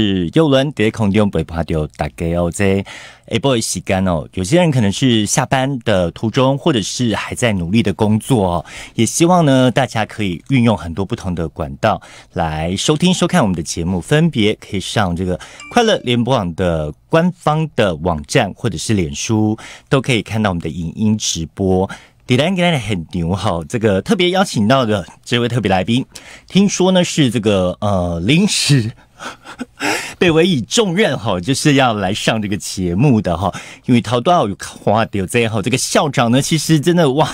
是又轮得空利用微波炉打开哦，在 A boy 洗干哦。有些人可能是下班的途中，或者是还在努力的工作哦。也希望呢，大家可以运用很多不同的管道来收听收看我们的节目。分别可以上这个快乐联播网的官方的网站，或者是脸书，都可以看到我们的影音直播。今天很牛哈，这个特别邀请到的这位特别来宾，听说呢是这个呃临时。被委以重任哈，就是要来上这个节目的哈。因为桃端午花丢谢后，这个校长呢，其实真的哇，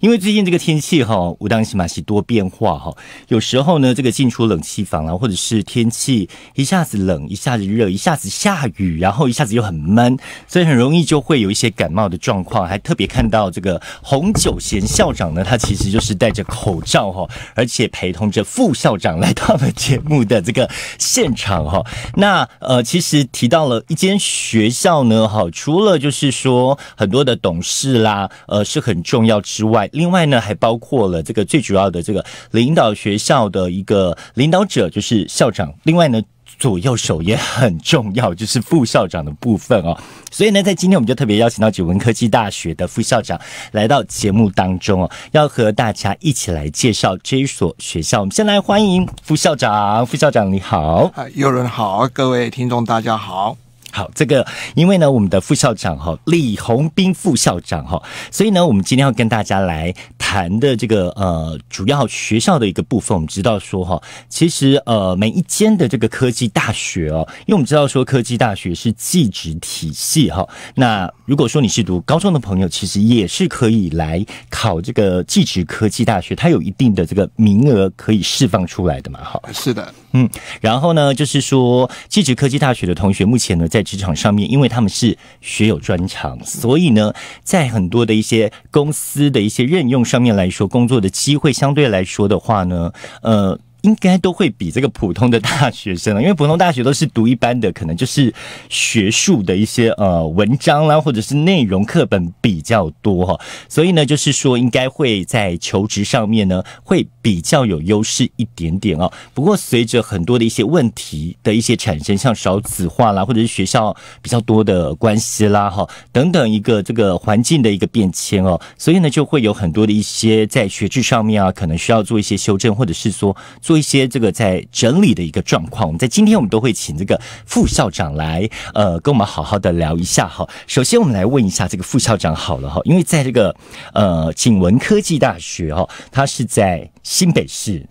因为最近这个天气哈，武当西马西多变化哈，有时候呢，这个进出冷气房啊，或者是天气一下子冷，一下子热，一下子下雨，然后一下子又很闷，所以很容易就会有一些感冒的状况。还特别看到这个洪九贤校长呢，他其实就是戴着口罩哈，而且陪同着副校长来到了节目的这个现。现场哈，那呃，其实提到了一间学校呢，哈，除了就是说很多的董事啦，呃，是很重要之外，另外呢，还包括了这个最主要的这个领导学校的一个领导者，就是校长。另外呢。左右手也很重要，就是副校长的部分哦。所以呢，在今天我们就特别邀请到九文科技大学的副校长来到节目当中哦，要和大家一起来介绍这一所学校。我们先来欢迎副校长，副校长你好，友人好，各位听众大家好。好，这个因为呢，我们的副校长哈李洪斌副校长哈，所以呢，我们今天要跟大家来谈的这个呃主要学校的一个部分，我们知道说哈，其实呃每一间的这个科技大学哦，因为我们知道说科技大学是技职体系哈，那如果说你是读高中的朋友，其实也是可以来考这个技职科技大学，它有一定的这个名额可以释放出来的嘛，好，是的。嗯，然后呢，就是说，技职科技大学的同学目前呢，在职场上面，因为他们是学有专长，所以呢，在很多的一些公司的一些任用上面来说，工作的机会相对来说的话呢，呃。应该都会比这个普通的大学生啊，因为普通大学都是读一般的，可能就是学术的一些呃文章啦，或者是内容课本比较多哈，所以呢，就是说应该会在求职上面呢会比较有优势一点点哦。不过随着很多的一些问题的一些产生，像少子化啦，或者是学校比较多的关系啦哈等等一个这个环境的一个变迁哦，所以呢就会有很多的一些在学制上面啊，可能需要做一些修正，或者是说。做一些这个在整理的一个状况，我们在今天我们都会请这个副校长来，呃，跟我们好好的聊一下哈。首先，我们来问一下这个副校长好了哈，因为在这个呃景文科技大学哈，它是在新北市。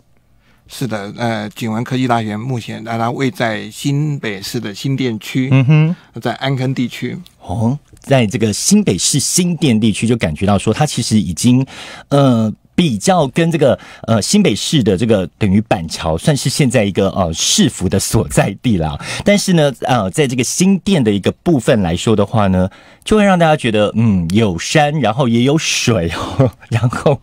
是的，呃，景文科技大学目前大它位在新北市的新店区，嗯哼，在安坑地区。哦，在这个新北市新店地区就感觉到说，它其实已经，呃。比较跟这个呃新北市的这个等于板桥算是现在一个呃市府的所在地了，但是呢呃在这个新店的一个部分来说的话呢，就会让大家觉得嗯有山，然后也有水然后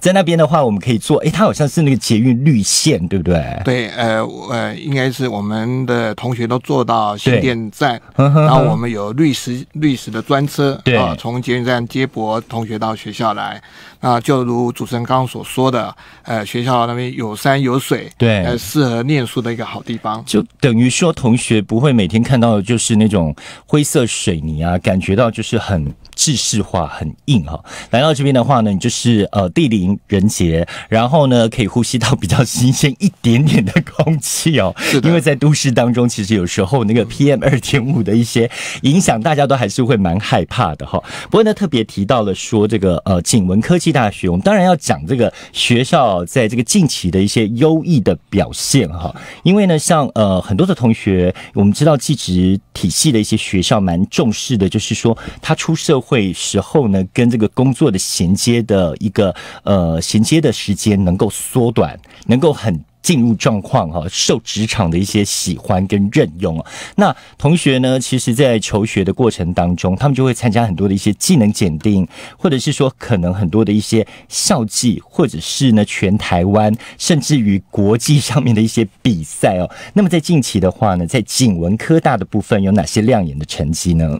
在那边的话，我们可以坐哎，它好像是那个捷运绿线，对不对？对，呃呃，应该是我们的同学都坐到新店站，然后我们有绿时绿时的专车对，从捷运站接驳同学到学校来。啊，就如主持人刚刚所说的，呃，学校那边有山有水，对，呃，适合念书的一个好地方。就等于说，同学不会每天看到的就是那种灰色水泥啊，感觉到就是很制式化、很硬哈。来到这边的话呢，就是呃，地灵人杰，然后呢，可以呼吸到比较新鲜一点点的空气哦。因为在都市当中，其实有时候那个 PM 二点五的一些影响，大家都还是会蛮害怕的哈。不过呢，特别提到了说这个呃，景文科技。大学，我们当然要讲这个学校在这个近期的一些优异的表现哈，因为呢，像呃很多的同学，我们知道寄职体系的一些学校蛮重视的，就是说他出社会时候呢，跟这个工作的衔接的一个呃衔接的时间能够缩短，能够很。进入状况哈，受职场的一些喜欢跟任用哦。那同学呢，其实在求学的过程当中，他们就会参加很多的一些技能检定，或者是说可能很多的一些校际，或者是呢全台湾，甚至于国际上面的一些比赛哦。那么在近期的话呢，在景文科大的部分有哪些亮眼的成绩呢？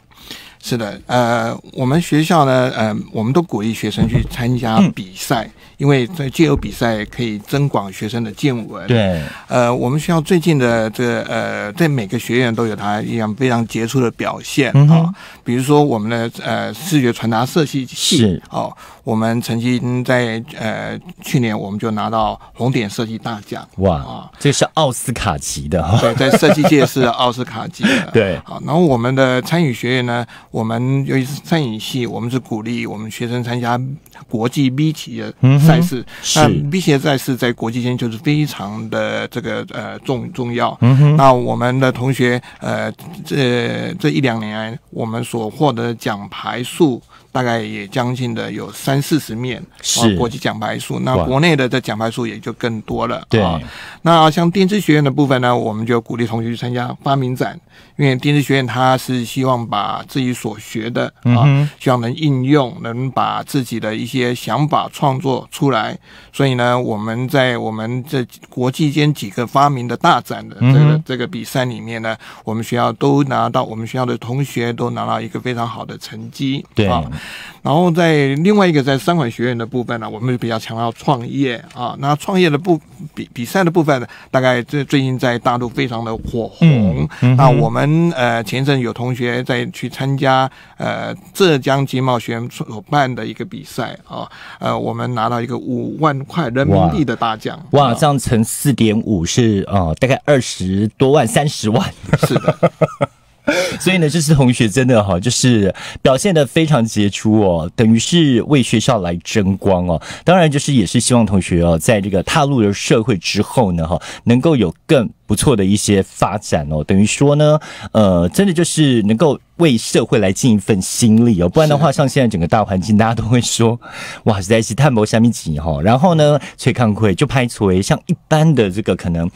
是的，呃，我们学校呢，呃，我们都鼓励学生去参加比赛，因为在借由比赛可以增广学生的见闻。对，呃，我们学校最近的这呃，在每个学院都有他一样非常杰出的表现啊，比如说我们的呃视觉传达设计系哦，我们曾经在呃去年我们就拿到红点设计大奖，哇，这是奥斯卡级的，对，在设计界是奥斯卡级的。对，好，然后我们的参与学院呢。我们由于是餐饮系，我们是鼓励我们学生参加国际 B 级的赛事。那 b 级的赛事在国际间就是非常的这个呃重重要。那我们的同学呃，这这一两年我们所获得奖牌数。大概也将近的有三四十面是国际奖牌数，那国内的这奖牌数也就更多了。对，那像电子学院的部分呢，我们就鼓励同学去参加发明展，因为电子学院它是希望把自己所学的啊，希望能应用，能把自己的一些想法创作出来。所以呢，我们在我们这国际间几个发明的大展的这个这个比赛里面呢，我们学校都拿到，我们学校的同学都拿到一个非常好的成绩。对。然后在另外一个在三管学院的部分呢，我们比较强调创业啊。那创业的部比比赛的部分，呢，大概最最近在大陆非常的火红。那我们呃前阵有同学在去参加呃浙江经贸学院所办的一个比赛啊，呃，我们拿到一个五万块人民币的大奖。哇，这样乘四点五是啊，大概二十多万三十万。是的。所以呢，这次同学真的哈，就是表现得非常杰出哦，等于是为学校来争光哦。当然就是也是希望同学哦，在这个踏入了社会之后呢，哈，能够有更不错的一些发展哦。等于说呢，呃，真的就是能够为社会来尽一份心力哦。不然的话，像现在整个大环境，大家都会说，哇，实在是探搏下面几哈。然后呢，崔康奎就拍出像一般的这个可能。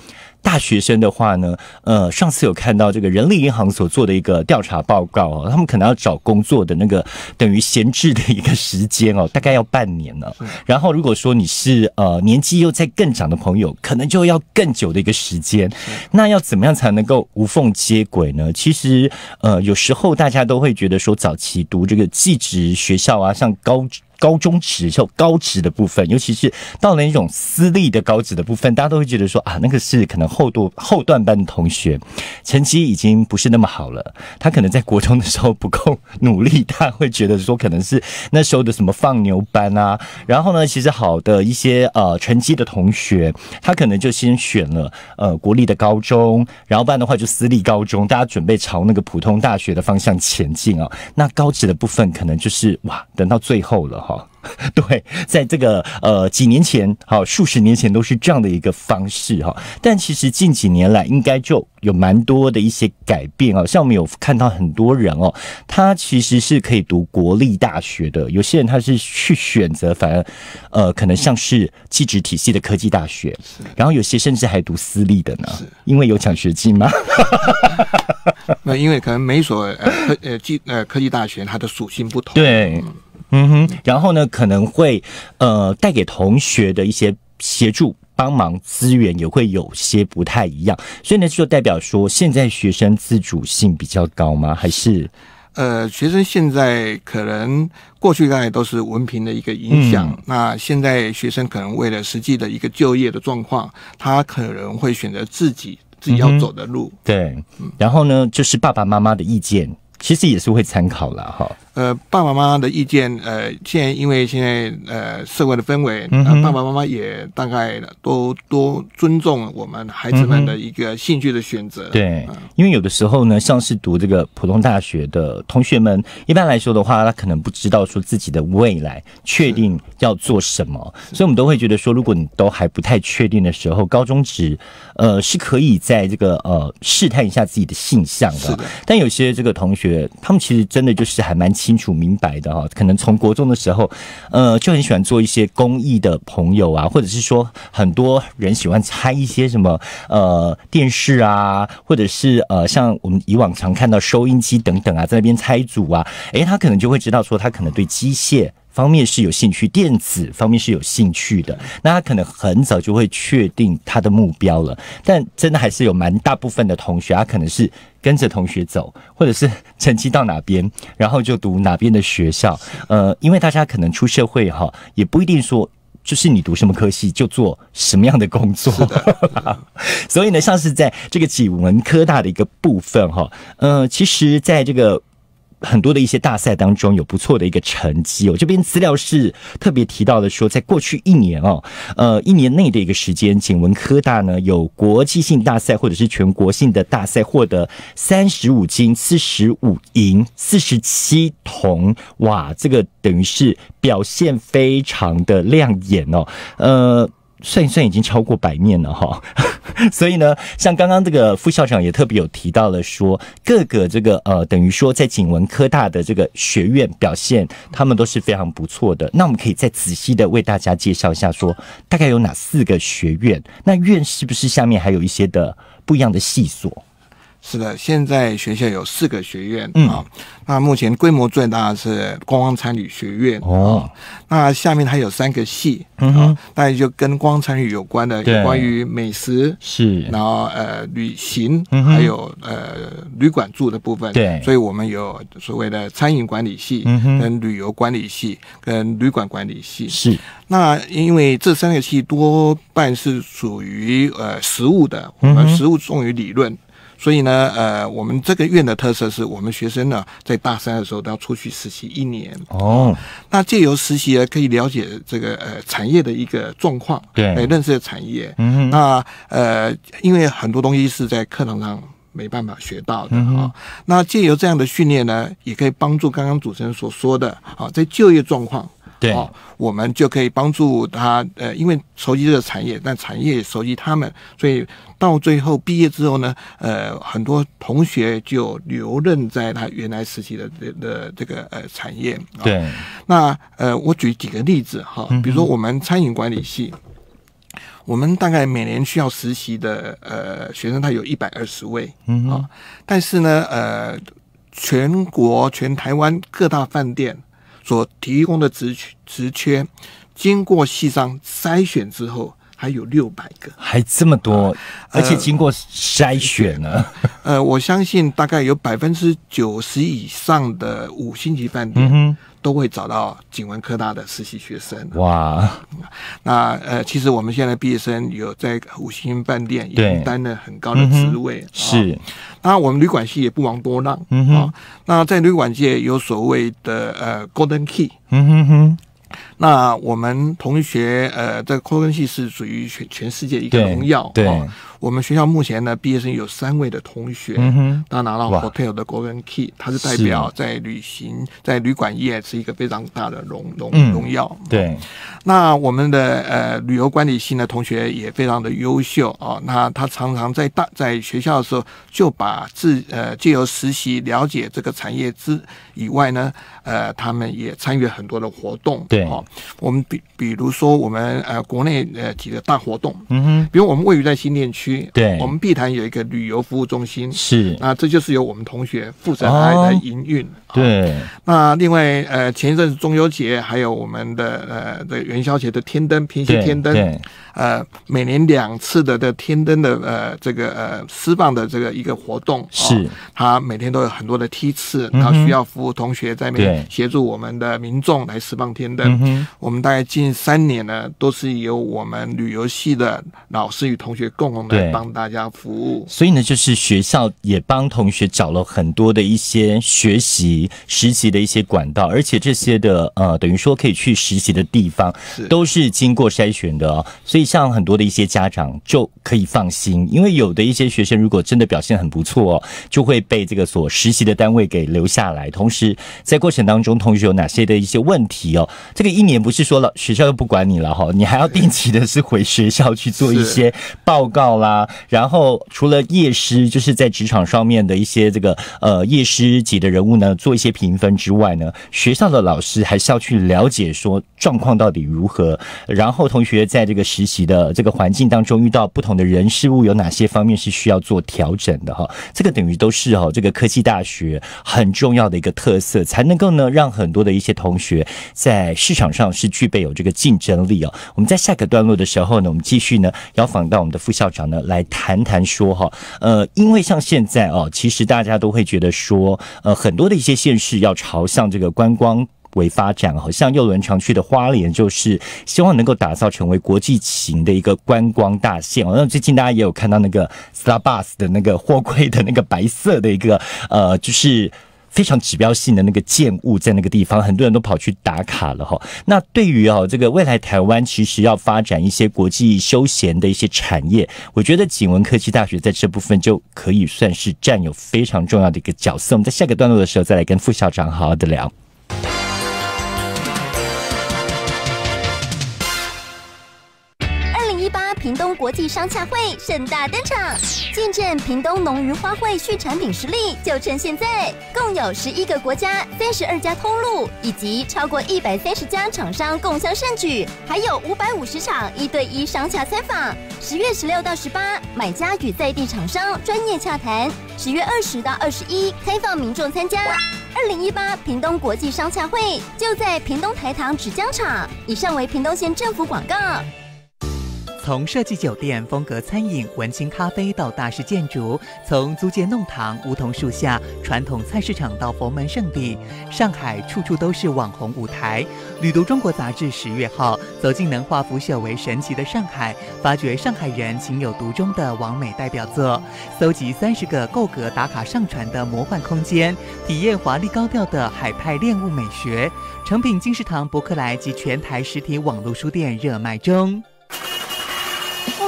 大学生的话呢，呃，上次有看到这个人力银行所做的一个调查报告哦，他们可能要找工作的那个等于闲置的一个时间哦，大概要半年了。然后如果说你是呃年纪又在更长的朋友，可能就要更久的一个时间。那要怎么样才能够无缝接轨呢？其实呃，有时候大家都会觉得说，早期读这个技职学校啊，像高。高中职就高职的部分，尤其是到了一种私立的高职的部分，大家都会觉得说啊，那个是可能后段后段班的同学，成绩已经不是那么好了，他可能在国中的时候不够努力，他会觉得说可能是那时候的什么放牛班啊。然后呢，其实好的一些呃成绩的同学，他可能就先选了呃国立的高中，然后不然的话就私立高中，大家准备朝那个普通大学的方向前进啊。那高职的部分可能就是哇，等到最后了哈。对，在这个呃几年前，好数十年前都是这样的一个方式，哈。但其实近几年来，应该就有蛮多的一些改变啊。像我们有看到很多人哦，他其实是可以读国立大学的。有些人他是去选择，反而呃，可能像是技职体系的科技大学，然后有些甚至还读私立的呢，因为有奖学金吗？那因为可能每所科呃技呃科技大学它的属性不同。对。嗯哼，然后呢，可能会呃带给同学的一些协助、帮忙、资源也会有些不太一样，所以呢，就代表说现在学生自主性比较高吗？还是呃，学生现在可能过去大概都是文凭的一个影响，那现在学生可能为了实际的一个就业的状况，他可能会选择自己自己要走的路。对，然后呢，就是爸爸妈妈的意见其实也是会参考了哈。呃，爸爸妈妈的意见，呃，现在因为现在呃社会的氛围，嗯、爸爸妈妈也大概都都尊重我们孩子们的一个兴趣的选择。对，因为有的时候呢，像是读这个普通大学的同学们，一般来说的话，他可能不知道说自己的未来确定要做什么，所以我们都会觉得说，如果你都还不太确定的时候，高中职呃是可以在这个呃试探一下自己的性向的。但有些这个同学，他们其实真的就是还蛮。清楚明白的哈，可能从国中的时候，呃，就很喜欢做一些公益的朋友啊，或者是说很多人喜欢拆一些什么呃电视啊，或者是呃像我们以往常看到收音机等等啊，在那边拆组啊，诶，他可能就会知道说他可能对机械。方面是有兴趣，电子方面是有兴趣的，那他可能很早就会确定他的目标了。但真的还是有蛮大部分的同学，他可能是跟着同学走，或者是成绩到哪边，然后就读哪边的学校。呃，因为大家可能出社会哈，也不一定说就是你读什么科系就做什么样的工作。所以呢，像是在这个几文科大的一个部分哈，呃，其实在这个。很多的一些大赛当中有不错的一个成绩，我这边资料是特别提到的说，在过去一年哦，呃，一年内的一个时间，景文科大呢有国际性大赛或者是全国性的大赛获得三十五金、四十五银、四十七铜，哇，这个等于是表现非常的亮眼哦，呃。算算已经超过百面了哈，所以呢，像刚刚这个副校长也特别有提到了，说各个这个呃，等于说在景文科大的这个学院表现，他们都是非常不错的。那我们可以再仔细的为大家介绍一下，说大概有哪四个学院？那院是不是下面还有一些的不一样的系所？是的，现在学校有四个学院啊。那目前规模最大的是观光餐与学院哦。那下面还有三个系啊，概就跟观光餐与有关的，有关于美食是，然后呃旅行，还有呃旅馆住的部分。对，所以我们有所谓的餐饮管理系、嗯哼，跟旅游管理系、跟旅馆管理系是。那因为这三个系多半是属于呃实物的，我们实物重于理论。所以呢，呃，我们这个院的特色是我们学生呢，在大三的时候都要出去实习一年。哦，那借由实习可以了解这个呃产业的一个状况，对，认识产业。嗯，那呃，因为很多东西是在课堂上没办法学到的啊。那借由这样的训练呢，也可以帮助刚刚主持人所说的啊，在就业状况。对，我们就可以帮助他。呃，因为熟悉这个产业，但产业熟悉他们，所以到最后毕业之后呢，呃，很多同学就留任在他原来实习的这的这个呃产业。对，那呃，我举几个例子哈，比如说我们餐饮管理系，我们大概每年需要实习的呃学生，他有一百二十位。嗯但是呢，呃，全国全台湾各大饭店。所提供的职职缺，经过细商筛选之后。还有六百个，还这么多，而且经过筛选呢。呃，我相信大概有百分之九十以上的五星级饭店都会找到景文科大的实习学生。哇，那呃，其实我们现在毕业生有在五星饭店也担任很高的职位。是，那我们旅馆系也不枉多让啊。那在旅馆界有所谓的呃 Golden Key。嗯哼哼。那我们同学，呃，在科根系是属于全全世界一个荣耀，对。我们学校目前呢，毕业生有三位的同学，他拿到 Hotel 的 Golden Key，他是代表在旅行在旅馆业是一个非常大的荣荣荣耀。对。那我们的呃旅游管理系的同学也非常的优秀啊，那他常常在大在学校的时候就把自呃借由实习了解这个产业之以外呢，呃，他们也参与很多的活动，对。我们比比如说我们呃国内呃几个大活动，嗯，哼，比如我们位于在新店区，对，我们碧潭有一个旅游服务中心，是，那这就是由我们同学负责来来营运。对，那另外，呃，前一阵子中秋节，还有我们的呃的元宵节的天灯，平行天灯，呃，每年两次的的天灯的呃这个呃释放的这个一个活动，是，他每天都有很多的梯次，然后需要服务同学在那边协助我们的民众来释放天灯。我们大概近三年呢，都是由我们旅游系的老师与同学共同来帮大家服务。所以呢，就是学校也帮同学找了很多的一些学习。实习的一些管道，而且这些的呃，等于说可以去实习的地方都是经过筛选的哦，所以像很多的一些家长就可以放心，因为有的一些学生如果真的表现很不错哦，就会被这个所实习的单位给留下来。同时在过程当中，同学有哪些的一些问题哦，这个一年不是说了，学校又不管你了哈，你还要定期的是回学校去做一些报告啦。然后除了夜师，就是在职场上面的一些这个呃夜师级的人物呢做。一些评分之外呢，学校的老师还是要去了解说状况到底如何，然后同学在这个实习的这个环境当中遇到不同的人事物，有哪些方面是需要做调整的哈？这个等于都是哦，这个科技大学很重要的一个特色，才能够呢让很多的一些同学在市场上是具备有这个竞争力哦。我们在下个段落的时候呢，我们继续呢要访到我们的副校长呢来谈谈说哈，呃，因为像现在哦，其实大家都会觉得说呃，很多的一些。件事要朝向这个观光为发展好像右轮长区的花莲，就是希望能够打造成为国际型的一个观光大县。好像最近大家也有看到那个 Star Bus 的那个货柜的那个白色的一个呃，就是。非常指标性的那个建物在那个地方，很多人都跑去打卡了哈。那对于哦这个未来台湾其实要发展一些国际休闲的一些产业，我觉得景文科技大学在这部分就可以算是占有非常重要的一个角色。我们在下个段落的时候再来跟副校长好好的聊。国际商洽会盛大登场，见证屏东农渔花卉续产品实力就趁现在。共有十一个国家、三十二家通路以及超过一百三十家厂商共襄盛举，还有五百五十场一对一商洽采访。十月十六到十八，买家与在地厂商专业洽谈；十月二十到二十一，开放民众参加。二零一八屏东国际商洽会就在屏东台糖纸浆厂。以上为屏东县政府广告。从设计酒店、风格餐饮、文青咖啡到大师建筑，从租界弄堂、梧桐树下、传统菜市场到佛门圣地，上海处处都是网红舞台。《旅读中国》杂志十月号，走进能化腐朽为神奇的上海，发掘上海人情有独钟的王美代表作，搜集三十个够格打卡上传的魔幻空间，体验华丽高调的海派恋物美学。成品金石堂、博客来及全台实体网络书店热卖中。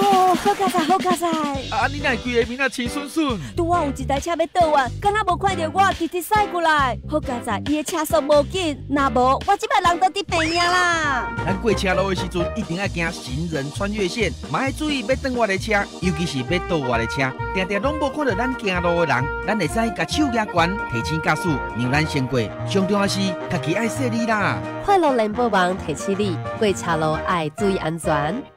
哦，好驾驶，好驾驶！啊，你奈规个面啊青顺顺。拄我有一台车要倒弯，敢那无看到我直直驶过来。好驾驶，伊的车速无紧，那无我即摆人都伫病命啦。咱过车路的时阵，一定要惊行人穿越线，嘛要注意要等我的车，尤其是要倒我的车，定定拢无看到咱行路的人。咱会使甲手压关，提前驾驶让咱先过。上重要是，家己爱惜你啦！快乐联播网提醒你过车路爱注意安全。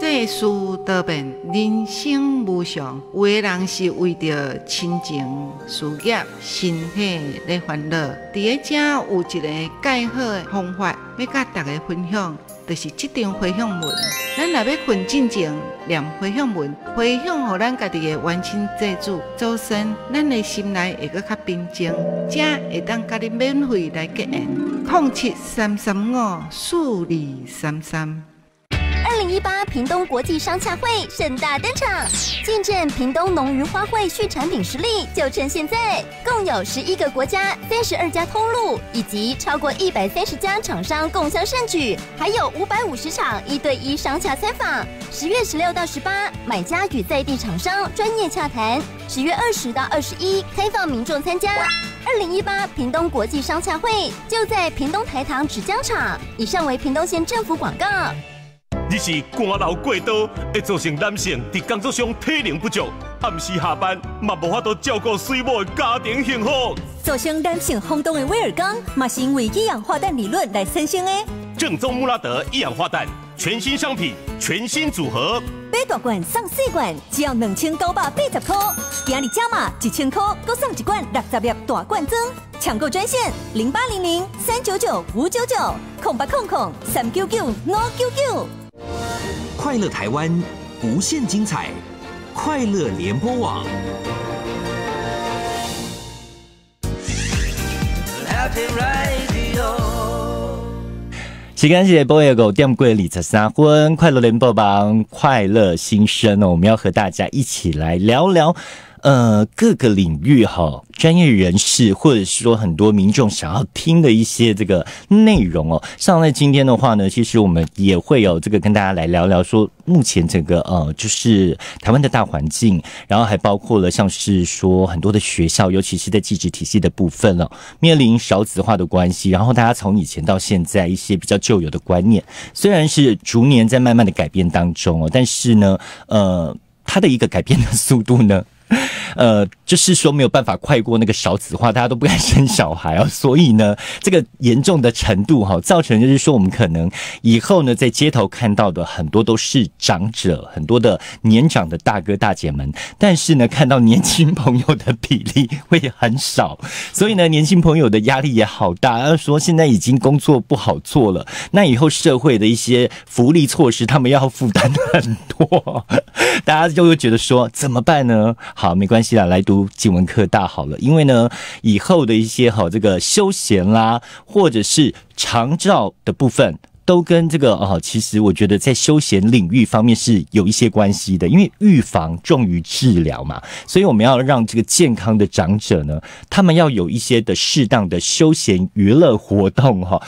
这事多变，人生无常。有的人是为着亲情、事业、身体来烦恼。伫咧遮有一个介好的方法，要甲大家分享，就是即张回向文。咱若要分进情念回向文，回向互咱家己的完亲债主，做生咱的心内会搁较平静，才会当家己免费来结缘。七三三五，四二三三。一八屏东国际商洽会盛大登场，见证屏东农渔花卉畜产品实力，就趁现在！共有十一个国家、三十二家通路以及超过一百三十家厂商共襄盛举，还有五百五十场一对一商洽参访。十月十六到十八，买家与在地厂商专业洽谈；十月二十到二十一，开放民众参加。二零一八屏东国际商洽会就在屏东台糖纸浆厂。以上为屏东县政府广告。二是肝劳过多，会造成男性伫工作上体能不足，暗时下班嘛无法多照顾水母的家庭幸福。造成男性轰动的威尔刚，嘛是因为一氧化氮理论来产生诶。正宗穆拉德一氧化氮全新商品，全新组合买大罐送四罐，只要两千九百八十元。今日加码一千元，搁送一罐六十粒大罐装。抢购专线零八零零三九九五九九，空八空空三九九五九九。快乐台湾，无限精彩！快乐联播网。时间是八月九点柜里十三婚快乐联播榜快乐新生哦，我们要和大家一起来聊聊。呃，各个领域哈，专业人士或者是说很多民众想要听的一些这个内容哦，像在今天的话呢，其实我们也会有这个跟大家来聊聊，说目前这个呃，就是台湾的大环境，然后还包括了像是说很多的学校，尤其是在教育体系的部分了，面临少子化的关系，然后大家从以前到现在一些比较旧有的观念，虽然是逐年在慢慢的改变当中哦，但是呢，呃，它的一个改变的速度呢？呃，就是说没有办法快过那个少子化，大家都不敢生小孩啊，所以呢，这个严重的程度哈，造成就是说我们可能以后呢，在街头看到的很多都是长者，很多的年长的大哥大姐们，但是呢，看到年轻朋友的比例会很少，所以呢，年轻朋友的压力也好大。然后说现在已经工作不好做了，那以后社会的一些福利措施，他们要负担很多，大家就会觉得说怎么办呢？好，没关系啦，来读景文科大好了。因为呢，以后的一些好这个休闲啦，或者是长照的部分，都跟这个哦，其实我觉得在休闲领域方面是有一些关系的。因为预防重于治疗嘛，所以我们要让这个健康的长者呢，他们要有一些的适当的休闲娱乐活动哈。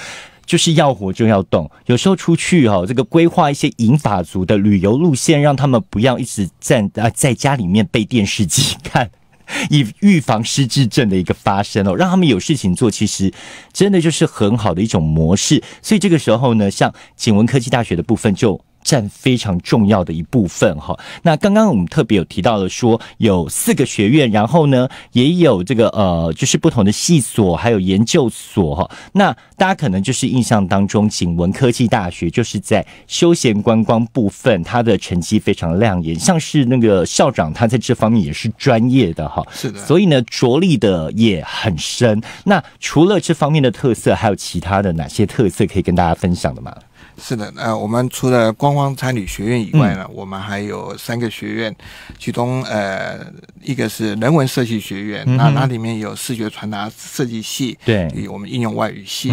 就是要活就要动，有时候出去哈，这个规划一些银发族的旅游路线，让他们不要一直站啊在家里面被电视机看，以预防失智症的一个发生哦，让他们有事情做，其实真的就是很好的一种模式。所以这个时候呢，像景文科技大学的部分就。占非常重要的一部分哈。那刚刚我们特别有提到的说，有四个学院，然后呢，也有这个呃，就是不同的系所，还有研究所哈。那大家可能就是印象当中，景文科技大学就是在休闲观光部分，它的成绩非常亮眼。像是那个校长，他在这方面也是专业的哈。是的。所以呢，着力的也很深。那除了这方面的特色，还有其他的哪些特色可以跟大家分享的吗？是的，呃，我们除了观光参旅学院以外呢，我们还有三个学院，其中呃，一个是人文设计学院，那那里面有视觉传达设计系，对，我们应用外语系。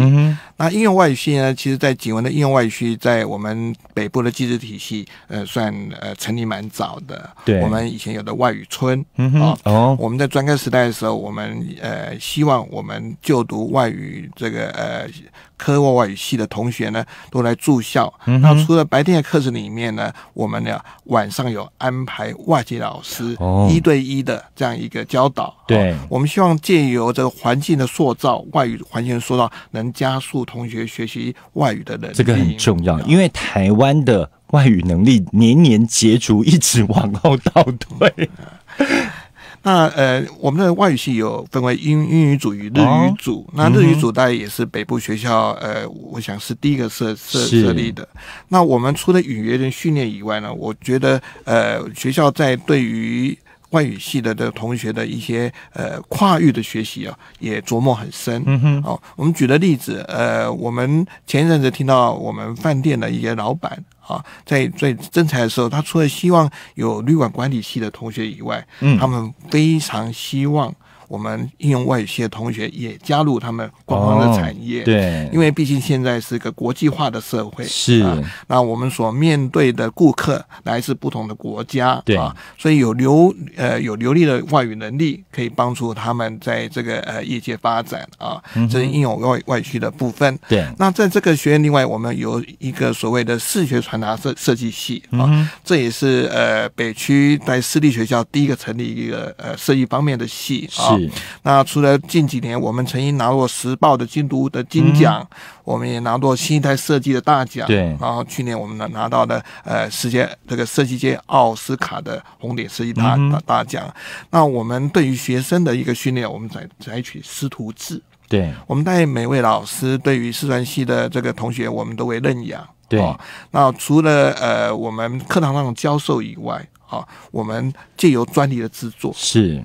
那应用外语系呢，其实在景文的应用外语系，在我们北部的机制体系，呃，算呃成立蛮早的。对，我们以前有的外语村，嗯哦，我们在专科时代的时候，我们呃，希望我们就读外语这个呃。科外语系的同学呢，都来住校。那、除了白天的课程里面呢，我们呢晚上有安排外籍老师一对一的这样一个教导。对，我们希望借由这个环境的塑造，外语环境的塑造，能加速同学学习外语的能力。这个很重要，因为台湾的外语能力年年捷足，一直往后倒退。那呃，我们的外语系有分为英英语组与日语组。那日语组大概也是北部学校，呃，我想是第一个设设设立的。那我们除了语言的训练以外呢，我觉得呃，学校在对于外语系的的同学的一些呃跨域的学习啊，也琢磨很深。嗯哼，哦，我们举个例子，呃，我们前一阵子听到我们饭店的一些老板。啊，在在征财的时候，他除了希望有旅馆管理系的同学以外，他们非常希望。我们应用外语系的同学也加入他们官方的产业，对，因为毕竟现在是一个国际化的社会，是啊。那我们所面对的顾客来自不同的国家，对啊，所以有流呃有流利的外语能力可以帮助他们在这个呃业界发展啊，这是应用外外语系的部分。对，那在这个学院，另外我们有一个所谓的视觉传达设设计系啊，这也是呃北区在私立学校第一个成立一个呃设计方面的系啊。那除了近几年，我们曾经拿过时报的精都的金奖，我们也拿过新一代设计的大奖。对，然后去年我们拿拿到了呃，世界这个设计界奥斯卡的红点设计大大奖。那我们对于学生的一个训练，我们采采取师徒制。对，我们带每位老师对于四川系的这个同学，我们都会认养。对，那除了呃，我们课堂上教授以外，啊，我们借由专利的制作是。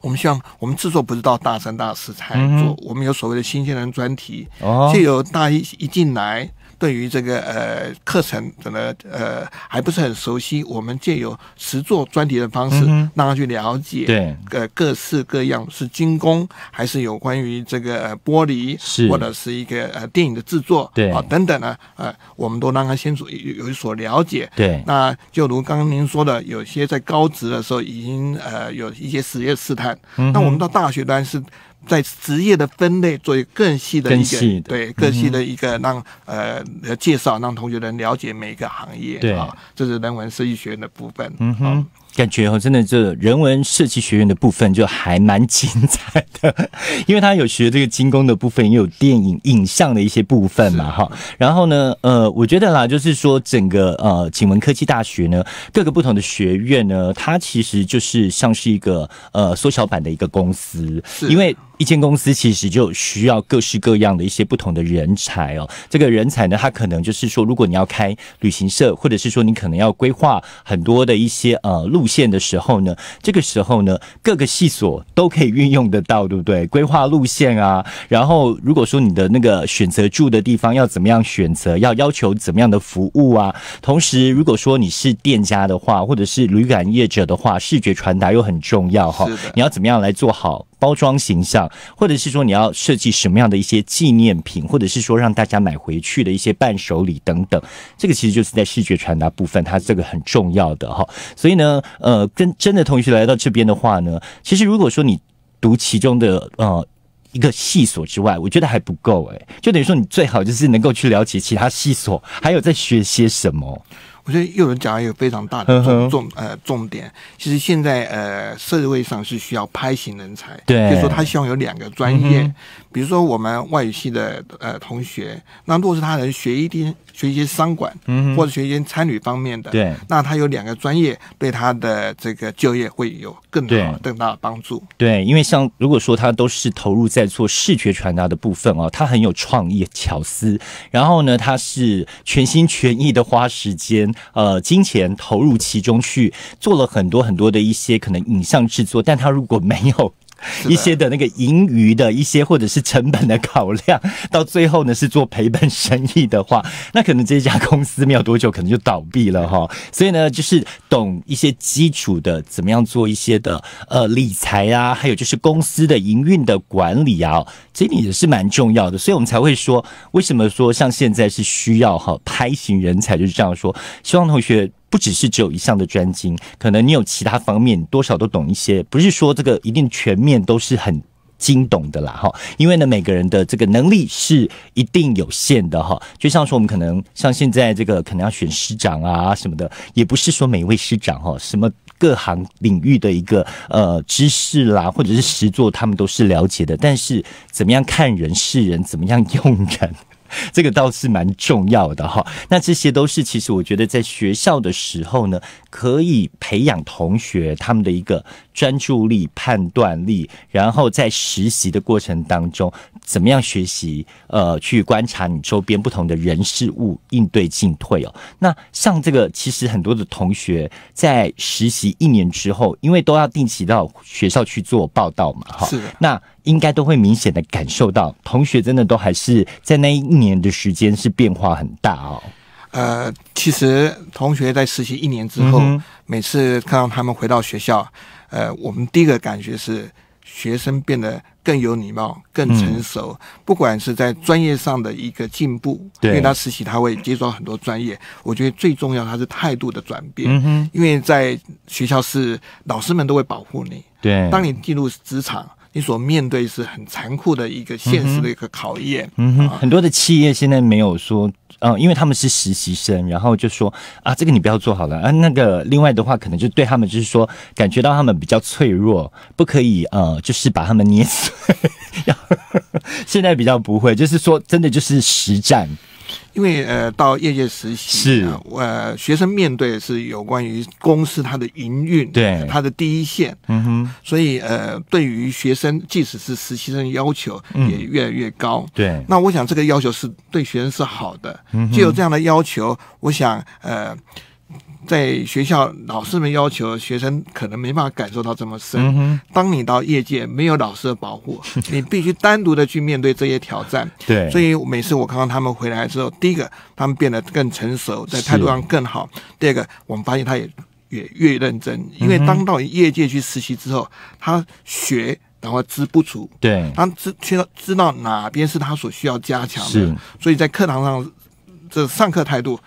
我们希望我们制作不是到大三、大四才做，我们有所谓的新鲜人专题，就有大一一进来。对于这个呃课程可能呃还不是很熟悉，我们借由实作专题的方式让他去了解，对，呃各式各样是精工还是有关于这个玻璃，是或者是一个呃电影的制作，对啊等等呢，呃我们都让他先有有所了解，对，那就如刚刚您说的，有些在高职的时候已经呃有一些实业试探，那我们到大学端是。在职业的分类，做一更细的一个对更细的一个让呃介绍，让同学能了解每一个行业啊，这是人文设计学院的部分。嗯哼，感觉哦，真的这人文设计学院的部分就还蛮精彩的，因为他有学这个精工的部分，也有电影影像的一些部分嘛，哈。然后呢，呃，我觉得啦，就是说整个呃，景文科技大学呢，各个不同的学院呢，它其实就是像是一个呃缩小版的一个公司，因为。一间公司其实就需要各式各样的一些不同的人才哦。这个人才呢，他可能就是说，如果你要开旅行社，或者是说你可能要规划很多的一些呃路线的时候呢，这个时候呢，各个系所都可以运用得到，对不对？规划路线啊，然后如果说你的那个选择住的地方要怎么样选择，要要求怎么样的服务啊。同时，如果说你是店家的话，或者是旅感业者的话，视觉传达又很重要哈。你要怎么样来做好？包装形象，或者是说你要设计什么样的一些纪念品，或者是说让大家买回去的一些伴手礼等等，这个其实就是在视觉传达部分，它这个很重要的哈。所以呢，呃，跟真的同学来到这边的话呢，其实如果说你读其中的呃一个细所之外，我觉得还不够哎，就等于说你最好就是能够去了解其他细所，还有在学些什么。我觉得幼儿教育有非常大的重重呃重点。其实现在呃社会上是需要拍型人才，就说他希望有两个专业。比如说我们外语系的呃同学，那若是他能学一点学一些商管，嗯，或者学一些餐旅方面的，对，那他有两个专业，对他的这个就业会有更好更大的帮助。对，因为像如果说他都是投入在做视觉传达的部分哦，他很有创意巧思，然后呢，他是全心全意的花时间呃金钱投入其中去，做了很多很多的一些可能影像制作，但他如果没有。一些的那个盈余的一些或者是成本的考量，到最后呢是做赔本生意的话，那可能这家公司没有多久可能就倒闭了哈。所以呢，就是懂一些基础的怎么样做一些的呃理财啊，还有就是公司的营运的管理啊，这里也是蛮重要的。所以我们才会说，为什么说像现在是需要哈拍型人才就是这样说，希望同学。不只是只有一项的专精，可能你有其他方面多少都懂一些，不是说这个一定全面都是很精懂的啦，哈。因为呢，每个人的这个能力是一定有限的，哈。就像说我们可能像现在这个可能要选师长啊什么的，也不是说每位师长哈什么各行领域的一个呃知识啦，或者是实作，他们都是了解的，但是怎么样看人是人，怎么样用人。这个倒是蛮重要的哈。那这些都是，其实我觉得在学校的时候呢，可以培养同学他们的一个专注力、判断力，然后在实习的过程当中。怎么样学习？呃，去观察你周边不同的人事物，应对进退哦。那像这个，其实很多的同学在实习一年之后，因为都要定期到学校去做报道嘛，哈。是。那应该都会明显的感受到，同学真的都还是在那一年的时间是变化很大哦。呃，其实同学在实习一年之后，每次看到他们回到学校，呃，我们第一个感觉是。学生变得更有礼貌、更成熟，不管是在专业上的一个进步，因为他实习他会接触很多专业。我觉得最重要他是态度的转变，因为在学校是老师们都会保护你，对，当你进入职场。你所面对是很残酷的一个现实的一个考验，很多的企业现在没有说，呃，因为他们是实习生，然后就说啊，这个你不要做好了，啊，那个另外的话可能就对他们就是说，感觉到他们比较脆弱，不可以呃，就是把他们捏碎。现在比较不会，就是说真的就是实战。因为呃，到业界实习是，呃，学生面对的是有关于公司它的营运，对，它的第一线，嗯哼，所以呃，对于学生，即使是实习生，要求也越来越高，对。那我想这个要求是对学生是好的，就有这样的要求，我想呃。在学校，老师们要求学生可能没办法感受到这么深。当你到业界，没有老师的保护，你必须单独的去面对这些挑战。对，所以每次我看到他们回来之后，第一个他们变得更成熟，在态度上更好。第二个，我们发现他也也越认真，因为当到业界去实习之后，他学然后知不足。对，他知知道知道哪边是他所需要加强的，所以在课堂上这上课态度。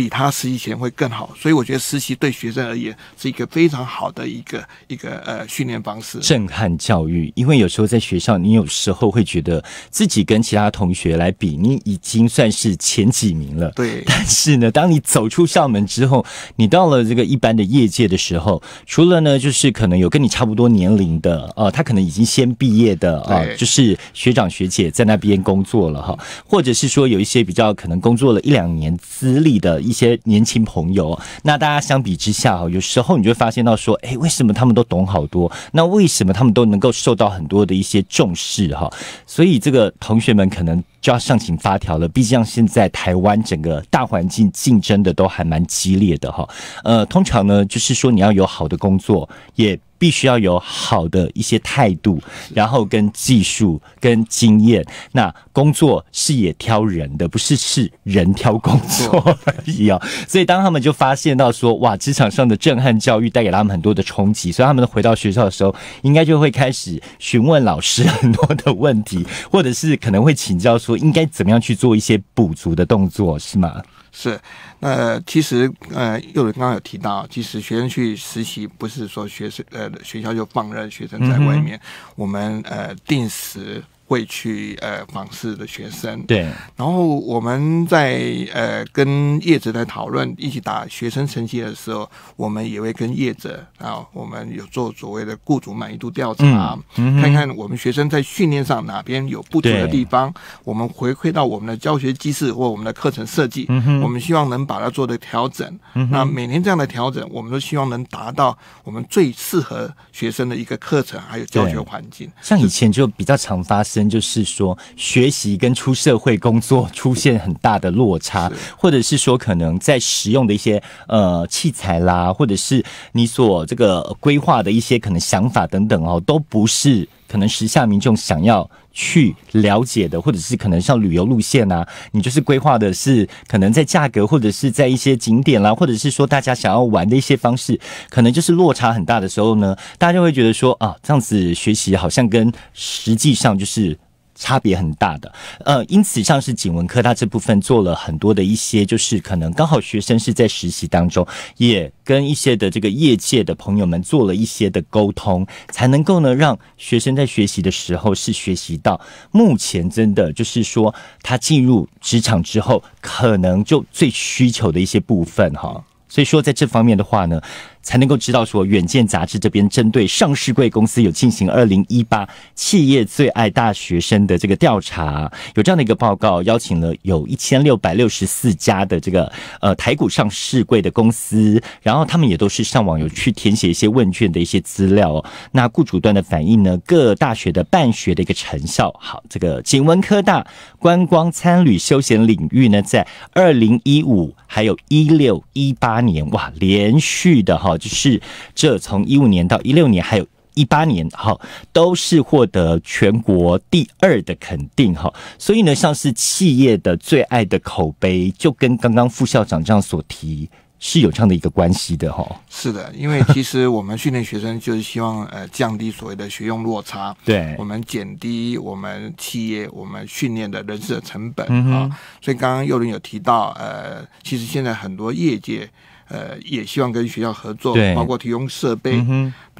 比他实习前会更好，所以我觉得实习对学生而言是一个非常好的一个一个呃训练方式。震撼教育，因为有时候在学校，你有时候会觉得自己跟其他同学来比，你已经算是前几名了。对。但是呢，当你走出校门之后，你到了这个一般的业界的时候，除了呢，就是可能有跟你差不多年龄的啊，他可能已经先毕业的啊，就是学长学姐在那边工作了哈，或者是说有一些比较可能工作了一两年资历的。一些年轻朋友，那大家相比之下哈，有时候你就发现到说，哎，为什么他们都懂好多？那为什么他们都能够受到很多的一些重视哈？所以这个同学们可能就要上紧发条了，毕竟现在台湾整个大环境竞争的都还蛮激烈的哈。呃，通常呢，就是说你要有好的工作也。必须要有好的一些态度，然后跟技术跟经验。那工作是也挑人的，不是是人挑工作而已哦。所以当他们就发现到说，哇，职场上的震撼教育带给他们很多的冲击，所以他们回到学校的时候，应该就会开始询问老师很多的问题，或者是可能会请教说，应该怎么样去做一些补足的动作，是吗？是，那其实呃，又刚刚有提到，其实学生去实习不是说学生呃，学校就放任学生在外面，我们呃，定时。会去呃访视的学生，对。然后我们在呃跟业者在讨论一起打学生成绩的时候，我们也会跟业者啊，我们有做所谓的雇主满意度调查，看看我们学生在训练上哪边有不足的地方，我们回馈到我们的教学机制或我们的课程设计，我们希望能把它做的调整。那每年这样的调整，我们都希望能达到我们最适合学生的一个课程，还有教学环境。像以前就比较常发生。就是说，学习跟出社会工作出现很大的落差，或者是说，可能在使用的一些呃器材啦，或者是你所这个规划的一些可能想法等等哦，都不是可能时下民众想要。去了解的，或者是可能像旅游路线啊，你就是规划的是可能在价格，或者是在一些景点啦，或者是说大家想要玩的一些方式，可能就是落差很大的时候呢，大家就会觉得说啊，这样子学习好像跟实际上就是。差别很大的，呃，因此像是景文科，他这部分做了很多的一些，就是可能刚好学生是在实习当中，也跟一些的这个业界的朋友们做了一些的沟通，才能够呢让学生在学习的时候是学习到目前真的就是说他进入职场之后可能就最需求的一些部分哈，所以说在这方面的话呢。才能够知道说，《远见》杂志这边针对上市贵公司有进行二零一八企业最爱大学生的这个调查，有这样的一个报告，邀请了有一千六百六十四家的这个呃台股上市贵的公司，然后他们也都是上网有去填写一些问卷的一些资料哦。那雇主端的反映呢，各大学的办学的一个成效，好，这个景文科大观光、参旅、休闲领域呢，在二零一五、还有一六、一八年，哇，连续的哈。好，就是这从一五年到一六年，还有一八年，哈，都是获得全国第二的肯定，哈。所以呢，像是企业的最爱的口碑，就跟刚刚副校长这样所提是有这样的一个关系的，哈。是的，因为其实我们训练学生就是希望呃降低所谓的学用落差，对，我们减低我们企业我们训练的人事的成本，哈。所以刚刚幼林有提到，呃，其实现在很多业界。呃，也希望跟学校合作，包括提供设备，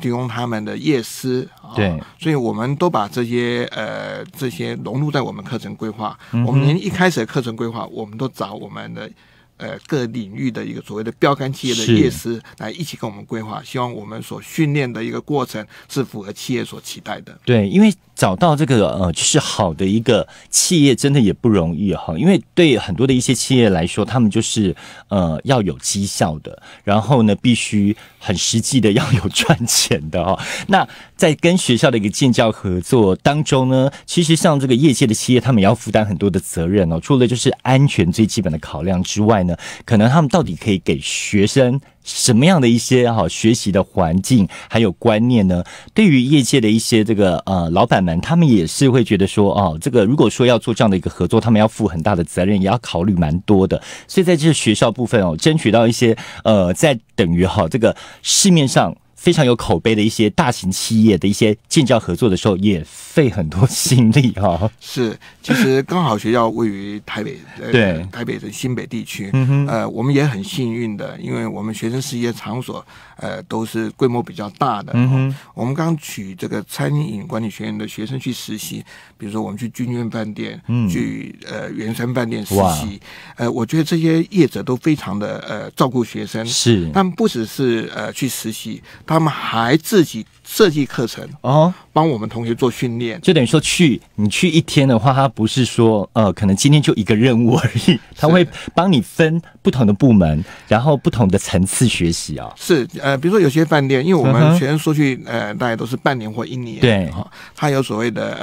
提供他们的夜师。对，所以我们都把这些呃这些融入在我们课程规划。我们连一开始的课程规划，我们都找我们的呃各领域的一个所谓的标杆企业的夜师来一起跟我们规划。希望我们所训练的一个过程是符合企业所期待的。对，因为。找到这个呃，就是好的一个企业，真的也不容易哈。因为对很多的一些企业来说，他们就是呃要有绩效的，然后呢必须很实际的要有赚钱的哈。那在跟学校的一个建教合作当中呢，其实像这个业界的企业，他们也要负担很多的责任哦。除了就是安全最基本的考量之外呢，可能他们到底可以给学生。什么样的一些哈学习的环境还有观念呢？对于业界的一些这个呃老板们，他们也是会觉得说哦，这个如果说要做这样的一个合作，他们要负很大的责任，也要考虑蛮多的。所以在这学校部分哦，争取到一些呃，在等于哈这个市面上。非常有口碑的一些大型企业的一些建教合作的时候，也费很多心力啊。是，其实刚好学校位于台北，对，台北的新北地区。呃，我们也很幸运的，因为我们学生实习场所。呃，都是规模比较大的。嗯哼，我们刚取这个餐饮管理学院的学生去实习，比如说我们去军悦饭店，去呃圆山饭店实习。呃，我觉得这些业者都非常的呃照顾学生。是，他们不只是呃去实习，他们还自己。设计课程哦，帮我们同学做训练，就等于说去你去一天的话，他不是说呃，可能今天就一个任务而已，他 会帮你分不同的部门，然后不同的层次学习啊。是呃，比如说有些饭店，因为我们学生出去呃，大概都是半年或一年，对，哈，他有所谓的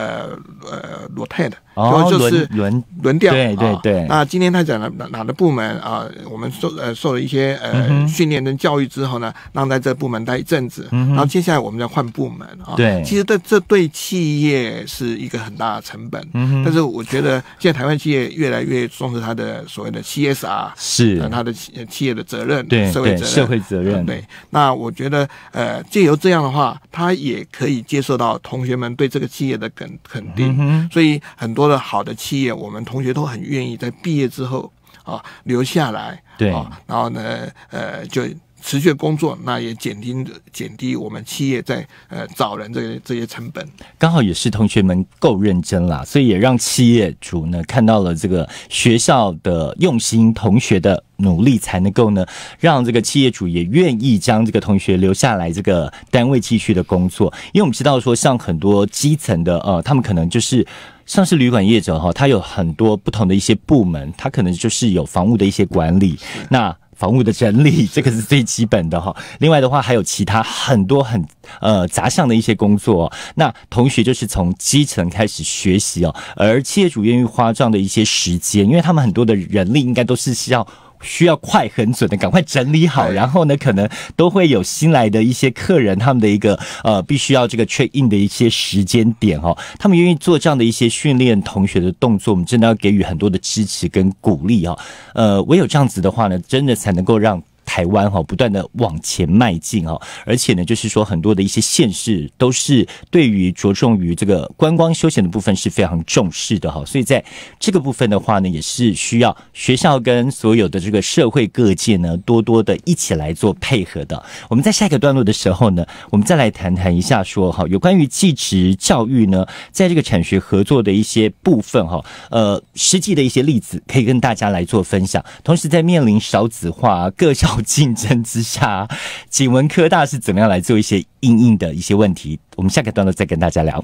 呃呃罗泰的。主要就是轮轮调，对对对。那今天他讲了哪哪个部门啊？我们受呃受了一些呃训练跟教育之后呢，让在这部门待一阵子，然后接下来我们再换部门啊。对，其实这这对企业是一个很大的成本。嗯。但是我觉得现在台湾企业越来越重视他的所谓的 CSR，是，他的企企业的责任，对，社会责任。对。那我觉得呃，借由这样的话，他也可以接受到同学们对这个企业的肯肯定。嗯。所以很多。好的企业，我们同学都很愿意在毕业之后啊留下来，对，然后呢，呃，就持续工作，那也减低减低我们企业在呃找人这这些成本。刚好也是同学们够认真了，所以也让企业主呢看到了这个学校的用心，同学的努力才能够呢让这个企业主也愿意将这个同学留下来这个单位继续的工作。因为我们知道说，像很多基层的呃，他们可能就是。上市旅馆业者哈，他有很多不同的一些部门，他可能就是有房屋的一些管理，那房屋的整理 这个是最基本的哈。另外的话，还有其他很多很呃杂项的一些工作。那同学就是从基层开始学习哦，而企业主愿意花这样的一些时间，因为他们很多的人力应该都是需要。需要快很准的，赶快整理好。然后呢，可能都会有新来的一些客人，他们的一个呃，必须要这个 check i n 的一些时间点哦，他们愿意做这样的一些训练，同学的动作，我们真的要给予很多的支持跟鼓励哦。呃，唯有这样子的话呢，真的才能够让。台湾哈不断的往前迈进哈，而且呢，就是说很多的一些县市都是对于着重于这个观光休闲的部分是非常重视的哈，所以在这个部分的话呢，也是需要学校跟所有的这个社会各界呢多多的一起来做配合的。我们在下一个段落的时候呢，我们再来谈谈一下说哈有关于技职教育呢，在这个产学合作的一些部分哈，呃实际的一些例子可以跟大家来做分享，同时在面临少子化、各校竞争之下，景 文科大是怎么样来做一些硬硬的一些问题？我们下个段落再跟大家聊。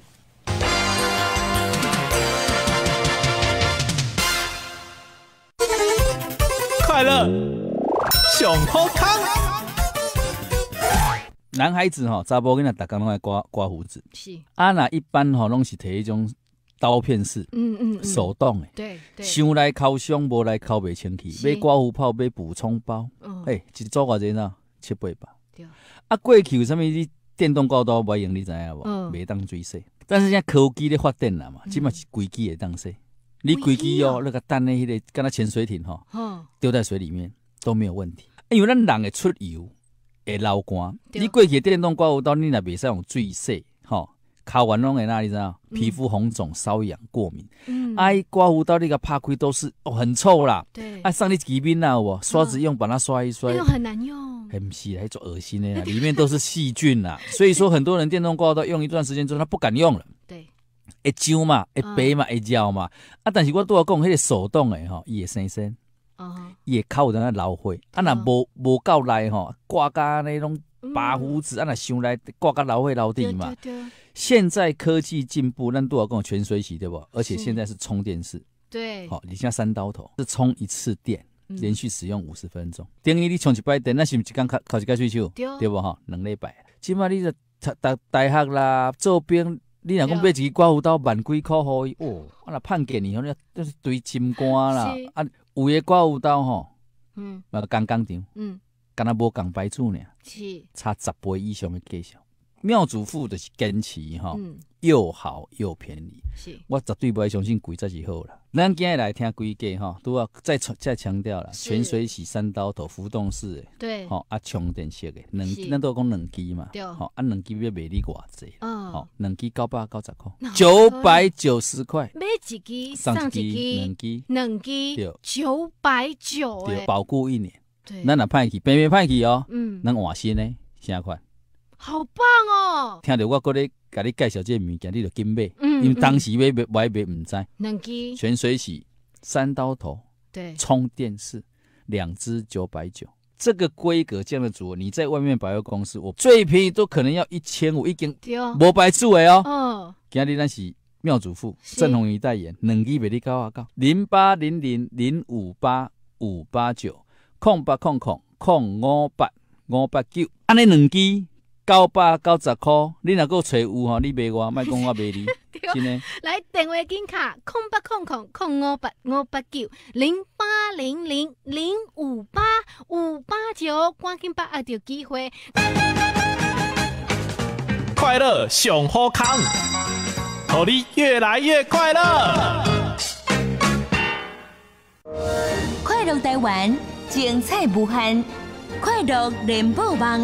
快乐想好看。男孩子哈，查甫跟他打工拢爱刮刮胡子，是阿那一般哈，拢是提一种。刀片式，嗯嗯，手动的，对对，想来靠上，无来靠袂清气，买刮胡泡，买补充包，嗯，哎，一组偌阵啊，七八百。对，啊，过去有啥物你电动刮刀袂用，你知影无？袂当追洗，但是现在科技咧发展啦嘛，即嘛是规矩会当摄。你规矩哦，那个咧那个，敢那潜水艇吼，丢在水里面都没有问题，因为咱人会出油会流汗，你过去的电动刮胡刀，你若袂使用追洗，吼。靠完拢会那，里知道？皮肤红肿、瘙痒、过敏。嗯，哎，刮胡刀那个怕亏都是哦，很臭啦。对，哎，上的疾病啦，我刷子用把它刷一刷，用很难用，很稀，还做恶心的呀，里面都是细菌呐。所以说，很多人电动刮胡刀用一段时间之后，他不敢用了。对，会揪嘛，会白嘛，会焦嘛。啊，但是我都要讲，迄个手动的吼伊会生生，哦，也靠在那老灰。啊，那无无够耐吼，刮干咧拢。拔胡子，让那想来刮个老会老底嘛。对对对。现在科技进步，让多少我全水洗对不？而且现在是充电式。对。好，你像三刀头是充一次电，连续使用五十分钟。等于你充一摆电，那是不一讲靠靠一个吹吹？对。不哈？两礼拜。起码你着读大大学啦，做兵，你若讲买一支刮胡刀，万几箍互伊，哦，我来判给你，像那堆金光啦，啊，有嘅刮胡刀吼，嗯。嘛刚刚场，嗯。敢若无共牌子呢？是差十倍以上的介绍，妙祖父著是坚持吼，又好又便宜。是我绝对不爱相信贵在是好啦。咱今日来听规矩吼，拄要再再强调啦，泉水洗三刀头浮动式，对，吼啊，充电式的。两咱都讲两机嘛，吼啊，两机要卖你偌济？嗯，两支机九百九十块，九百九十块。买一机上一机两机，两机九百九，保固一年。咱若派去，边边派去哦。嗯，咱换新的啥款。好棒哦！听着我过咧甲你介绍这物件，你著紧买。嗯，因为当时买买买买毋知，两支全水洗，三刀头，对，充电式，两支九百九，这个规格这样的主，你在外面百货公司，我最便宜都可能要一千五一斤，对哦，摩拜哦。嗯，今日咱是妙主妇，郑红仪代言，两支比你高啊高，零八零零零五八五八九。空八空空空五八五八九，安尼两支九百九十箍。你若果揣有吼，你卖我，莫讲我卖你，真的。来电话金卡，空八空空空五八五八九零八零零零五八五八九，赶紧把握条机会。快乐上好康，祝你越来越快乐。快乐台湾。精彩无限，快乐连保网。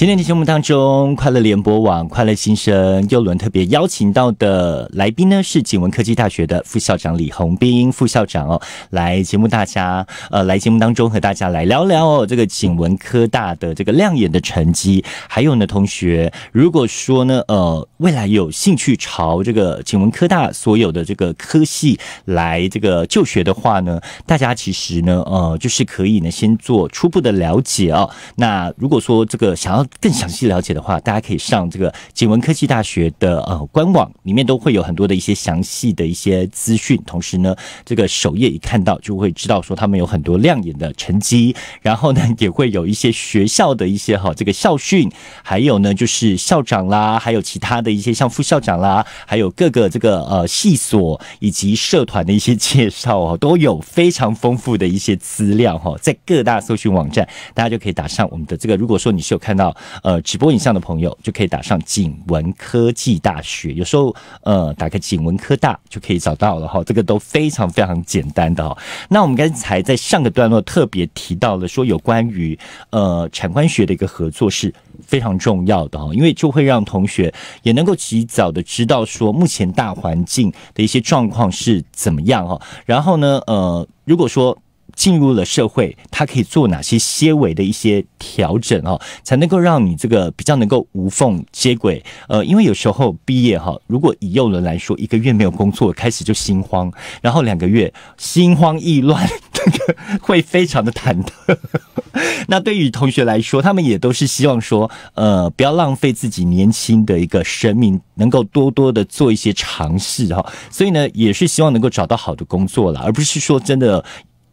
今天的节目当中，快乐联播网、快乐新生又轮特别邀请到的来宾呢，是景文科技大学的副校长李宏斌副校长哦，来节目大家，呃，来节目当中和大家来聊聊哦，这个景文科大的这个亮眼的成绩，还有呢，同学如果说呢，呃，未来有兴趣朝这个景文科大所有的这个科系来这个就学的话呢，大家其实呢，呃，就是可以呢，先做初步的了解哦。那如果说这个想要更详细了解的话，大家可以上这个景文科技大学的呃官网，里面都会有很多的一些详细的一些资讯。同时呢，这个首页一看到就会知道说他们有很多亮眼的成绩，然后呢也会有一些学校的一些哈这个校训，还有呢就是校长啦，还有其他的一些像副校长啦，还有各个这个呃系所以及社团的一些介绍哦，都有非常丰富的一些资料哈。在各大搜寻网站，大家就可以打上我们的这个，如果说你是有看到。呃，直播影像的朋友就可以打上景文科技大学，有时候呃，打个景文科大就可以找到了哈，这个都非常非常简单的哈。那我们刚才在上个段落特别提到了说，有关于呃产官学的一个合作是非常重要的哈，因为就会让同学也能够及早的知道说目前大环境的一些状况是怎么样哈。然后呢，呃，如果说。进入了社会，它可以做哪些些微的一些调整哦，才能够让你这个比较能够无缝接轨？呃，因为有时候毕业哈，如果以有人来说，一个月没有工作，开始就心慌，然后两个月心慌意乱，这个会非常的忐忑。那对于同学来说，他们也都是希望说，呃，不要浪费自己年轻的一个生命，能够多多的做一些尝试哈。所以呢，也是希望能够找到好的工作了，而不是说真的。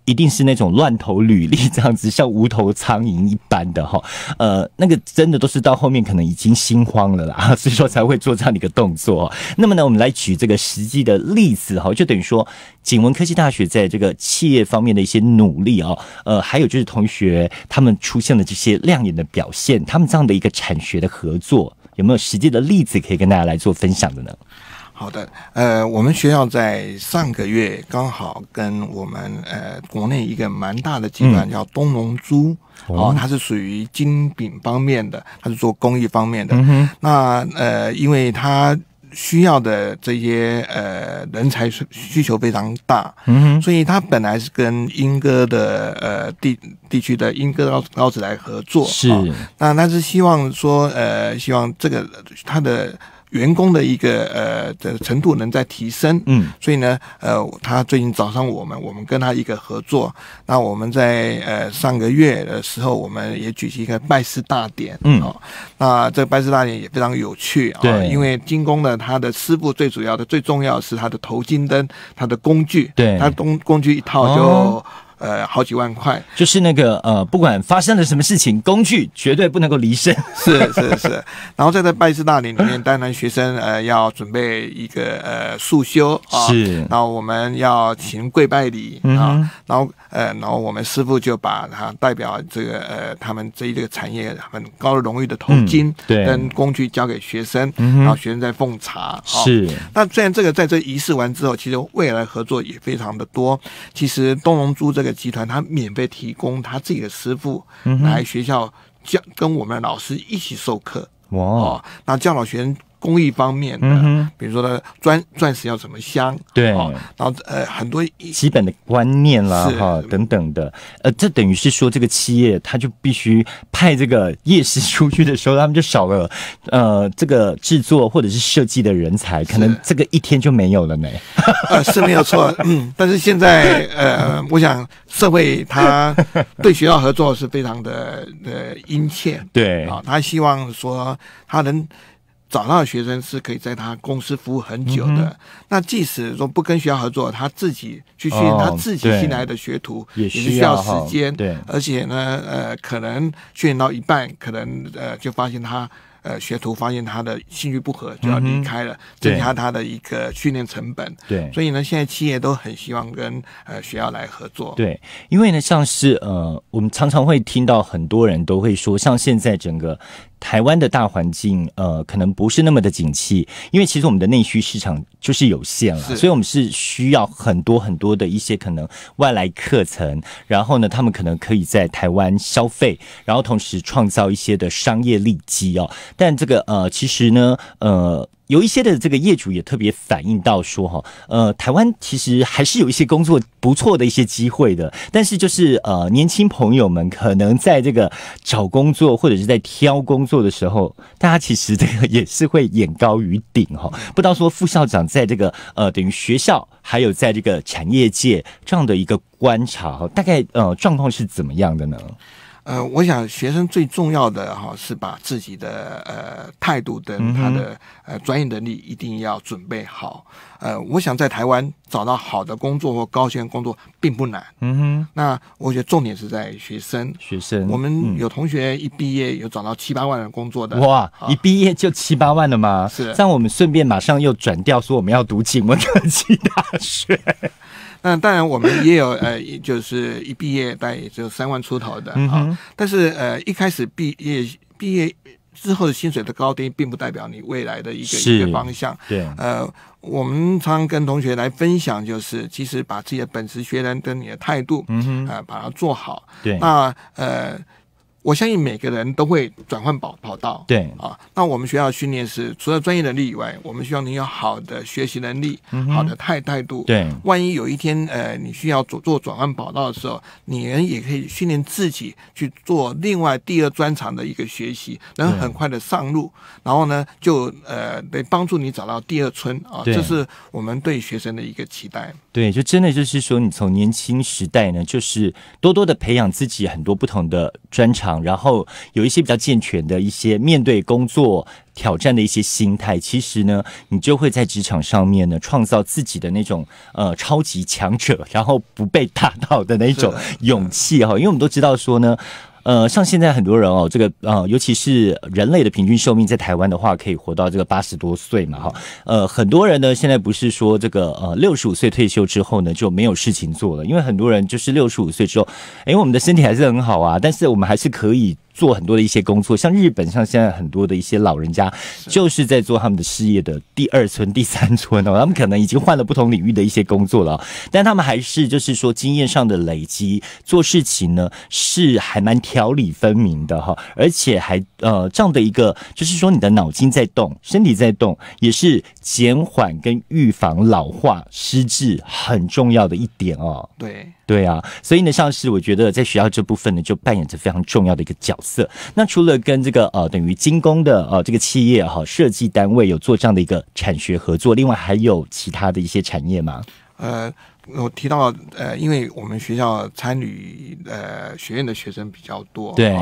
一定是那种乱投履历这样子，像无头苍蝇一般的哈，呃，那个真的都是到后面可能已经心慌了啦，所以说才会做这样的一个动作。那么呢，我们来举这个实际的例子哈，就等于说景文科技大学在这个企业方面的一些努力啊，呃，还有就是同学他们出现了这些亮眼的表现，他们这样的一个产学的合作，有没有实际的例子可以跟大家来做分享的呢？好的，呃，我们学校在上个月刚好跟我们呃国内一个蛮大的集团叫东龙珠哦，它是属于金饼方面的，它是做工艺方面的。那呃，因为它需要的这些呃人才需需求非常大，嗯哼，所以它本来是跟英哥的呃地地区的英哥老老子来合作，是那它是希望说呃，希望这个它的。员工的一个呃的程度能在提升，嗯，所以呢，呃，他最近找上我们，我们跟他一个合作。那我们在呃上个月的时候，我们也举行一个拜师大典，嗯，那这个拜师大典也非常有趣啊，因为金工呢，他的师傅最主要的、最重要的是他的头巾灯，他的工具，对，他工工具一套就。呃，好几万块，就是那个呃，不管发生了什么事情，工具绝对不能够离身。是是是，然后在这拜师大礼里面，当然学生呃要准备一个呃素修啊，是。然后我们要行跪拜礼啊，然后呃，然后我们师傅就把他代表这个呃他们这一个产业很高的荣誉的头巾对，跟工具交给学生，然后学生在奉茶。是。那虽然这个在这仪式完之后，其实未来合作也非常的多。其实东龙珠这个。集团他免费提供他自己的师傅来学校教跟我们老师一起授课哇，那教导学生。工艺方面的，比如说呢，钻钻石要怎么镶？对，然后呃，很多基本的观念啦，哈等等的，呃，这等于是说，这个企业他就必须派这个夜市出去的时候，他们就少了呃，这个制作或者是设计的人才，可能这个一天就没有了呢。呃，是没有错，嗯。但是现在呃，我想社会他对学校合作是非常的呃殷切，对啊，他希望说他能。找到学生是可以在他公司服务很久的。那即使说不跟学校合作，他自己去训练他自己新来的学徒也是需要时间。对，而且呢，呃，可能训练到一半，可能呃，就发现他呃学徒发现他的兴趣不合就要离开了，增加他的一个训练成本。对，所以呢，现在企业都很希望跟呃学校来合作。对，因为呢，像是呃，我们常常会听到很多人都会说，像现在整个。台湾的大环境，呃，可能不是那么的景气，因为其实我们的内需市场就是有限了，所以，我们是需要很多很多的一些可能外来客层，然后呢，他们可能可以在台湾消费，然后同时创造一些的商业利基哦。但这个，呃，其实呢，呃。有一些的这个业主也特别反映到说哈，呃，台湾其实还是有一些工作不错的一些机会的，但是就是呃，年轻朋友们可能在这个找工作或者是在挑工作的时候，大家其实这个也是会眼高于顶哈。不知道说副校长在这个呃，等于学校还有在这个产业界这样的一个观察，大概呃状况是怎么样的呢？呃，我想学生最重要的哈是把自己的呃态度跟他的呃专业能力一定要准备好。呃，我想在台湾找到好的工作或高薪工作并不难。嗯哼。那我觉得重点是在学生。学生，我们有同学一毕业有找到七八万的工作的。哇，一毕业就七八万的吗？是。但我们顺便马上又转调说我们要读景文科技大学。那当然，我们也有呃，就是一毕业大概也只有三万出头的嗯，但是呃，一开始毕业毕业之后的薪水的高低，并不代表你未来的一个一个方向。对，呃，我们常跟同学来分享，就是其实把自己的本职学人跟你的态度，嗯哼，啊，把它做好。对，那呃。我相信每个人都会转换跑跑道，对啊。那我们学校训练是除了专业能力以外，我们需要你有好的学习能力，好的态态度。对，万一有一天，呃，你需要做做转换跑道的时候，你人也可以训练自己去做另外第二专长的一个学习，能很快的上路，然后呢就呃，能帮助你找到第二春啊。这是我们对学生的一个期待。对，就真的就是说，你从年轻时代呢，就是多多的培养自己很多不同的专长，然后有一些比较健全的一些面对工作挑战的一些心态。其实呢，你就会在职场上面呢，创造自己的那种呃超级强者，然后不被打倒的那种勇气哈。因为我们都知道说呢。呃，像现在很多人哦，这个啊，尤其是人类的平均寿命，在台湾的话可以活到这个八十多岁嘛，哈。呃，很多人呢，现在不是说这个呃六十五岁退休之后呢就没有事情做了，因为很多人就是六十五岁之后，哎，我们的身体还是很好啊，但是我们还是可以。做很多的一些工作，像日本，像现在很多的一些老人家，就是在做他们的事业的第二春、第三春哦。他们可能已经换了不同领域的一些工作了，但他们还是就是说经验上的累积，做事情呢是还蛮条理分明的哈，而且还呃这样的一个就是说你的脑筋在动，身体在动，也是减缓跟预防老化失智很重要的一点哦。对。对啊，所以呢，像是我觉得在学校这部分呢，就扮演着非常重要的一个角色。那除了跟这个呃，等于精工的呃这个企业哈设计单位有做这样的一个产学合作，另外还有其他的一些产业吗？呃，我提到呃，因为我们学校参与呃学院的学生比较多，对，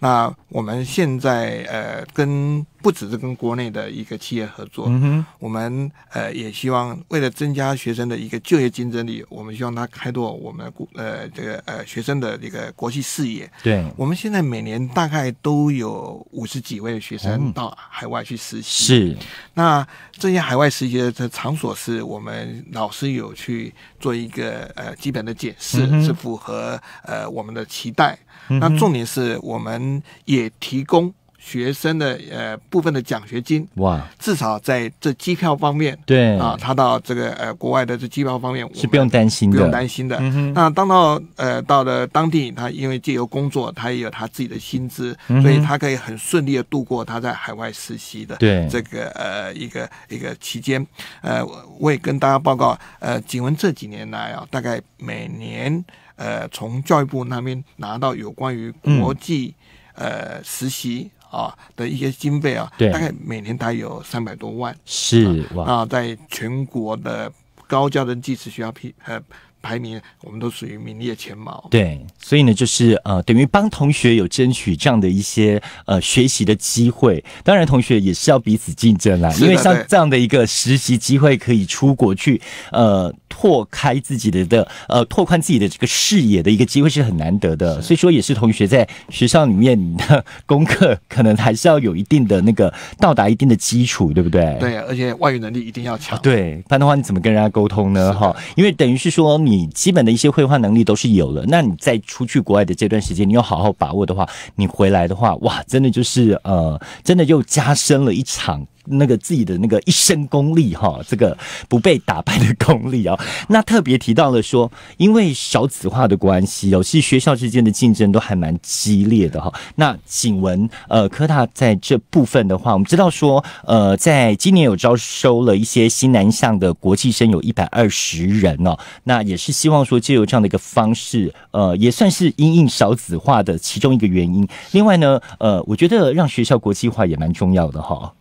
那我们现在呃跟。不只是跟国内的一个企业合作，我们呃也希望为了增加学生的一个就业竞争力，我们希望他开拓我们呃这个呃学生的这个国际视野。对，我们现在每年大概都有五十几位学生到海外去实习。是，那这些海外实习的场所是我们老师有去做一个呃基本的解释，是符合呃我们的期待。那重点是我们也提供。学生的呃部分的奖学金哇，至少在这机票方面，对啊，他到这个呃国外的这机票方面是不用担心的，不用担心的。那当到呃到了当地，他因为借由工作，他也有他自己的薪资，所以他可以很顺利的度过他在海外实习的对这个呃一个一个期间。呃，我也跟大家报告，呃，景文这几年来啊，大概每年呃从教育部那边拿到有关于国际呃实习。啊的一些经费啊，对，大概每年大概有三百多万，是啊，在全国的高教的技师学校批呃。排名我们都属于名列前茅，对，所以呢，就是呃，等于帮同学有争取这样的一些呃学习的机会。当然，同学也是要彼此竞争啦，因为像这样的一个实习机会，可以出国去呃，拓开自己的的呃，拓宽自己的这个视野的一个机会是很难得的。所以说，也是同学在学校里面的功课，可能还是要有一定的那个到达一定的基础，对不对？对，而且外语能力一定要强，对，不然的话你怎么跟人家沟通呢？哈，因为等于是说你。你基本的一些绘画能力都是有了，那你再出去国外的这段时间，你要好好把握的话，你回来的话，哇，真的就是呃，真的又加深了一场。那个自己的那个一身功力哈，这个不被打败的功力啊。那特别提到了说，因为少子化的关系哦，其实学校之间的竞争都还蛮激烈的哈。那景文呃，科大在这部分的话，我们知道说呃，在今年有招收了一些新南向的国际生，有一百二十人哦。那也是希望说，借由这样的一个方式，呃，也算是因应少子化的其中一个原因。另外呢，呃，我觉得让学校国际化也蛮重要的哈。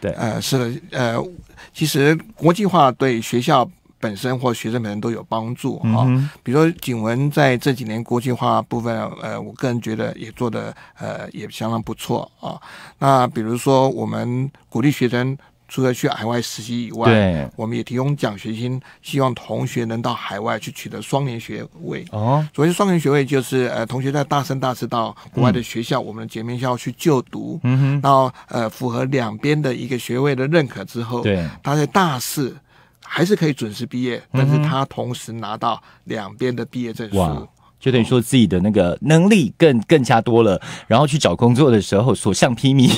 对，呃，是的，呃，其实国际化对学校本身或学生本身都有帮助啊。比如说，景文在这几年国际化部分，呃，我个人觉得也做的呃也相当不错啊。那比如说，我们鼓励学生。除了去海外实习以外，我们也提供奖学金，希望同学能到海外去取得双年学位。哦，所谓双年学位，就是呃，同学在大三、大四到国外的学校，我们的姐妹校去就读，嗯哼，然后呃，符合两边的一个学位的认可之后，对，他在大四还是可以准时毕业，但是他同时拿到两边的毕业证书。就等于说自己的那个能力更更加多了，然后去找工作的时候所向披靡。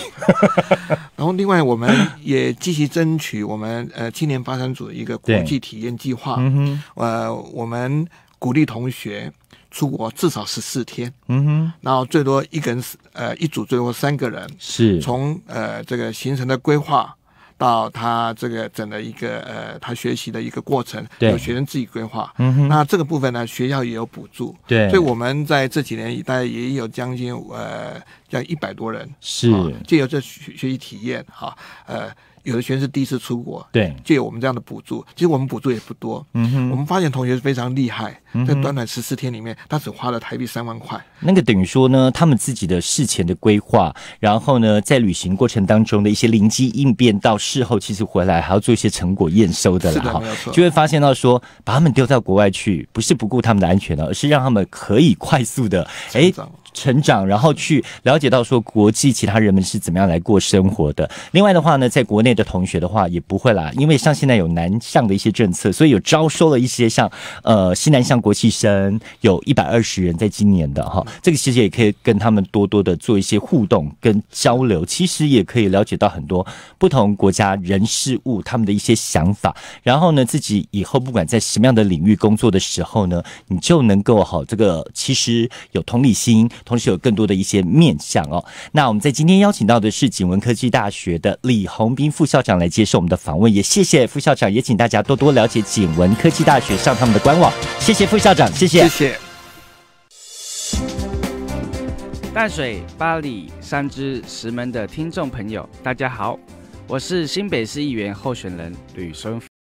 然后另外我们也积极争取我们呃青年发展组一个国际体验计划。嗯哼，呃，我们鼓励同学出国至少十四天。嗯哼，然后最多一个人呃一组最多三个人。是。从呃这个行程的规划。到他这个整的一个呃，他学习的一个过程，有学生自己规划。嗯哼，那这个部分呢，学校也有补助。对，所以我们在这几年大概也有将近呃，将一百多人是借由这学习体验哈呃。有的学生是第一次出国，对，就有我们这样的补助。其实我们补助也不多，嗯哼。我们发现同学非常厉害，在短短十四天里面，他只花了台币三万块。那个等于说呢，他们自己的事前的规划，然后呢，在旅行过程当中的一些灵机应变，到事后其实回来还要做一些成果验收的了哈，就会发现到说，把他们丢到国外去，不是不顾他们的安全了，而是让他们可以快速的，哎。成长，然后去了解到说国际其他人们是怎么样来过生活的。另外的话呢，在国内的同学的话也不会啦，因为像现在有南向的一些政策，所以有招收了一些像呃西南向国际生，有一百二十人在今年的哈。这个其实也可以跟他们多多的做一些互动跟交流，其实也可以了解到很多不同国家人事物他们的一些想法。然后呢，自己以后不管在什么样的领域工作的时候呢，你就能够好这个其实有同理心。同时有更多的一些面向哦。那我们在今天邀请到的是景文科技大学的李宏斌副校长来接受我们的访问，也谢谢副校长，也请大家多多了解景文科技大学，上他们的官网。谢谢副校长，谢谢谢谢。淡水、巴里、三芝、石门的听众朋友，大家好，我是新北市议员候选人吕春。